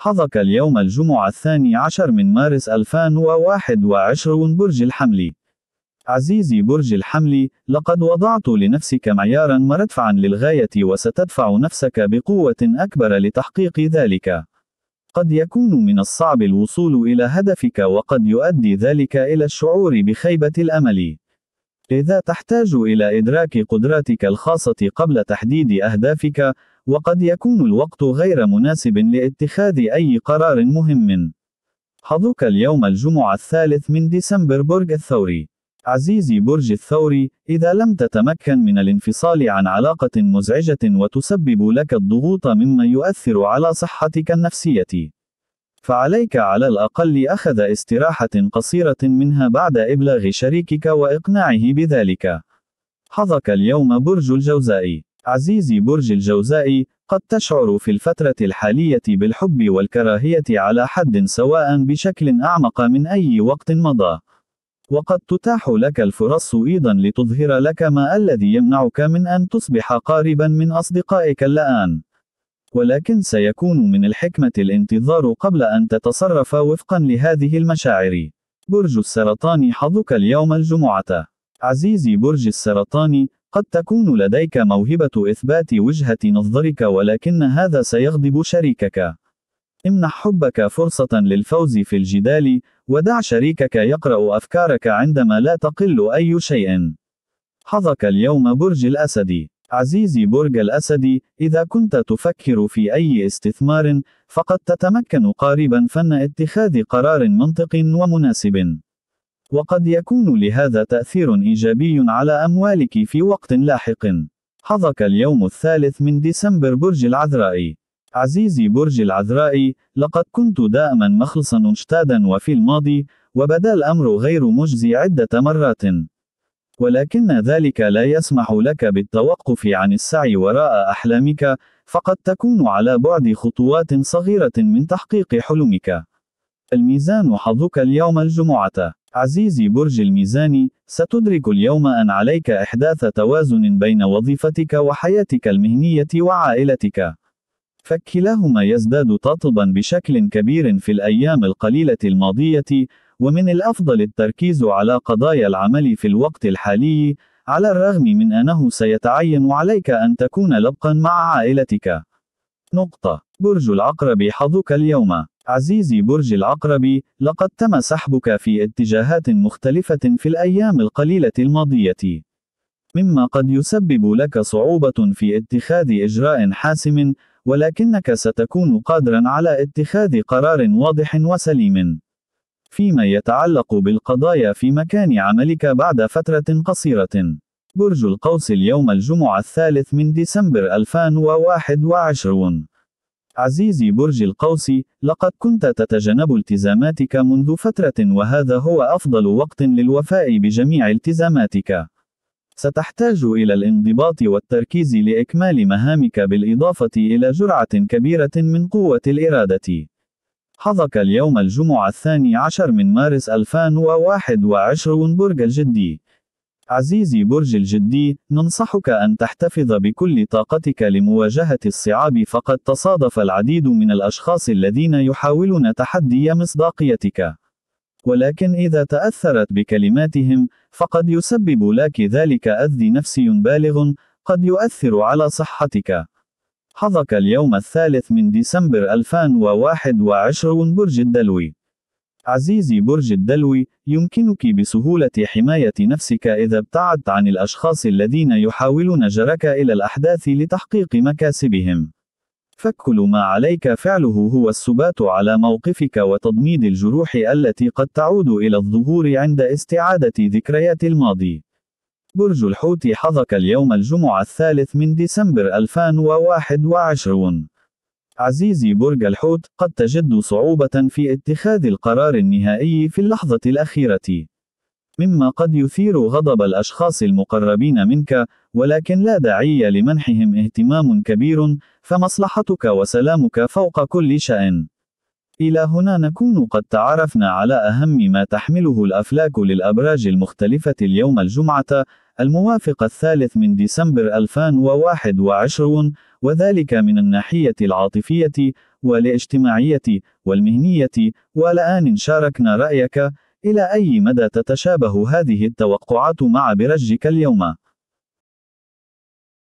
حظك اليوم الجمعة الثاني عشر من مارس 2021 برج الحملي عزيزي برج الحمل، لقد وضعت لنفسك معيارا مرتفعا للغاية وستدفع نفسك بقوة أكبر لتحقيق ذلك. قد يكون من الصعب الوصول إلى هدفك وقد يؤدي ذلك إلى الشعور بخيبة الأمل. إذا تحتاج إلى إدراك قدراتك الخاصة قبل تحديد أهدافك، وقد يكون الوقت غير مناسب لاتخاذ أي قرار مهم. حظك اليوم الجمعة الثالث من ديسمبر برج الثوري. عزيزي برج الثوري، إذا لم تتمكن من الانفصال عن علاقة مزعجة وتسبب لك الضغوط مما يؤثر على صحتك النفسية، فعليك على الأقل أخذ استراحة قصيرة منها بعد إبلاغ شريكك وإقناعه بذلك. حظك اليوم برج الجوزاء. عزيزي برج الجوزاء قد تشعر في الفترة الحالية بالحب والكراهية على حد سواء بشكل أعمق من أي وقت مضى. وقد تتاح لك الفرص أيضا لتظهر لك ما الذي يمنعك من أن تصبح قاربا من أصدقائك الآن. ولكن سيكون من الحكمة الانتظار قبل أن تتصرف وفقا لهذه المشاعر. برج السرطان حظك اليوم الجمعة. عزيزي برج السرطان، قد تكون لديك موهبة إثبات وجهة نظرك ولكن هذا سيغضب شريكك. امنح حبك فرصة للفوز في الجدال، ودع شريكك يقرأ أفكارك عندما لا تقل أي شيء. حظك اليوم برج الأسد. عزيزي برج الأسد، إذا كنت تفكر في أي استثمار، فقد تتمكن قاربا فن اتخاذ قرار منطق ومناسب. وقد يكون لهذا تأثير إيجابي على أموالك في وقت لاحق. حظك اليوم الثالث من ديسمبر برج العذراء. عزيزي برج العذراء، لقد كنت دائما مخلصا مجتادا وفي الماضي، وبدا الأمر غير مجزي عدة مرات. ولكن ذلك لا يسمح لك بالتوقف عن السعي وراء أحلامك، فقد تكون على بعد خطوات صغيرة من تحقيق حلمك. الميزان حظك اليوم الجمعة. عزيزي برج الميزان، ستدرك اليوم أن عليك إحداث توازن بين وظيفتك وحياتك المهنية وعائلتك. فكلاهما يزداد تطبا بشكل كبير في الأيام القليلة الماضية، ومن الأفضل التركيز على قضايا العمل في الوقت الحالي، على الرغم من أنه سيتعين عليك أن تكون لبقا مع عائلتك. نقطة برج العقرب حظك اليوم عزيزي برج العقرب، لقد تم سحبك في اتجاهات مختلفة في الأيام القليلة الماضية. مما قد يسبب لك صعوبة في اتخاذ إجراء حاسم، ولكنك ستكون قادرا على اتخاذ قرار واضح وسليم. فيما يتعلق بالقضايا في مكان عملك بعد فترة قصيرة. برج القوس اليوم الجمعة الثالث من ديسمبر 2021 عزيزي برج القوس، لقد كنت تتجنب التزاماتك منذ فترة وهذا هو أفضل وقت للوفاء بجميع التزاماتك. ستحتاج إلى الانضباط والتركيز لإكمال مهامك بالإضافة إلى جرعة كبيرة من قوة الإرادة. حظك اليوم الجمعة الثاني عشر من مارس 2021 برج الجدي عزيزي برج الجدي، ننصحك أن تحتفظ بكل طاقتك لمواجهة الصعاب فقد تصادف العديد من الأشخاص الذين يحاولون تحدي مصداقيتك. ولكن إذا تأثرت بكلماتهم، فقد يسبب لك ذلك أذى نفسي بالغ، قد يؤثر على صحتك. حظك اليوم الثالث من ديسمبر 2021 برج الدلوي عزيزي برج الدلو يمكنك بسهولة حماية نفسك إذا ابتعدت عن الأشخاص الذين يحاولون جرك إلى الأحداث لتحقيق مكاسبهم. فكل ما عليك فعله هو السبات على موقفك وتضميد الجروح التي قد تعود إلى الظهور عند استعادة ذكريات الماضي. برج الحوت حظك اليوم الجمعة الثالث من ديسمبر 2021 عزيزي برج الحوت قد تجد صعوبة في اتخاذ القرار النهائي في اللحظة الأخيرة مما قد يثير غضب الأشخاص المقربين منك ولكن لا داعي لمنحهم اهتمام كبير فمصلحتك وسلامك فوق كل شأن إلى هنا نكون قد تعرفنا على أهم ما تحمله الأفلاك للأبراج المختلفة اليوم الجمعة الموافق الثالث من ديسمبر 2021 وذلك من الناحية العاطفية والاجتماعية والمهنية والآن شاركنا رأيك إلى أي مدى تتشابه هذه التوقعات مع برجك اليوم؟